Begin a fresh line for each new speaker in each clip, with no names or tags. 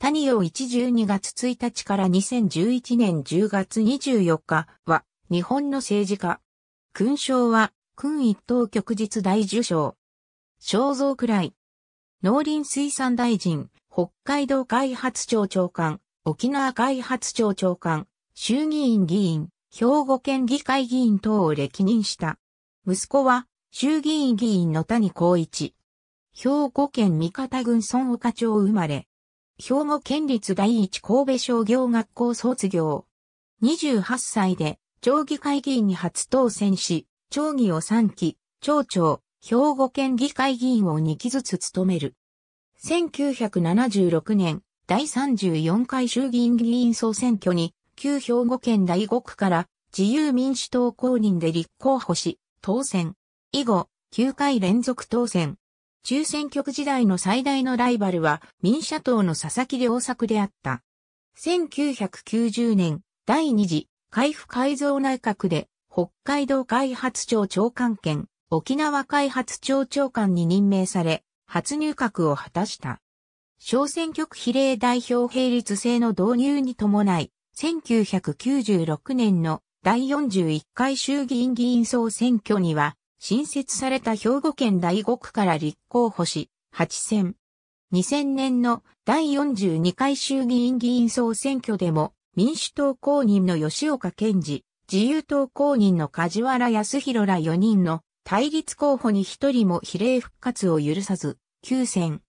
谷陽一12月1日から2011年10月24日は日本の政治家。勲章は勲一等旭日大受章。肖像くらい。農林水産大臣、北海道開発庁長官、沖縄開発庁長官、衆議院議員、兵庫県議会議員等を歴任した。息子は衆議院議員の谷光一。兵庫県三方郡孫岡町生まれ。兵庫県立第一神戸商業学校卒業。28歳で、町議会議員に初当選し、町議を3期、町長、兵庫県議会議員を2期ずつ務める。1976年、第34回衆議院議員総選挙に、旧兵庫県第5区から自由民主党公認で立候補し、当選。以後、9回連続当選。中選挙区時代の最大のライバルは民社党の佐々木良作であった。1990年、第二次海部改造内閣で北海道開発庁長官兼沖縄開発庁長官に任命され、初入閣を果たした。小選挙区比例代表並立制の導入に伴い、1996年の第41回衆議院議員総選挙には、新設された兵庫県第5区から立候補し、8選。2000年の第42回衆議院議員総選挙でも、民主党公認の吉岡健治、自由党公認の梶原康弘ら4人の対立候補に1人も比例復活を許さず、9選。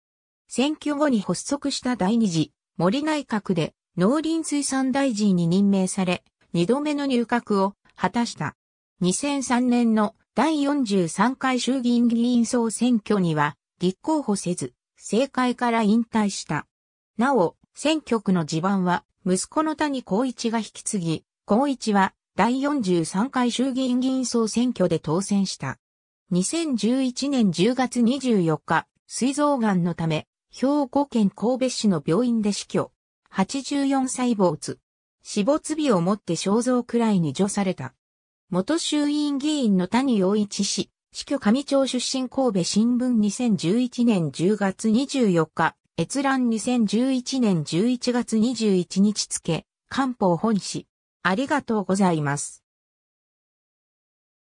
選挙後に発足した第2次森内閣で農林水産大臣に任命され、2度目の入閣を果たした。2003年の第43回衆議院議員総選挙には立候補せず、政界から引退した。なお、選挙区の地盤は息子の谷光一が引き継ぎ、光一は第43回衆議院議員総選挙で当選した。2011年10月24日、膵臓癌のため、兵庫県神戸市の病院で死去。84歳没。死没日をもって肖像くらいに除された。元衆院議員の谷陽一氏、死去上町出身神戸新聞2011年10月24日、閲覧2011年11月21日付、官報本誌。ありがとうございます。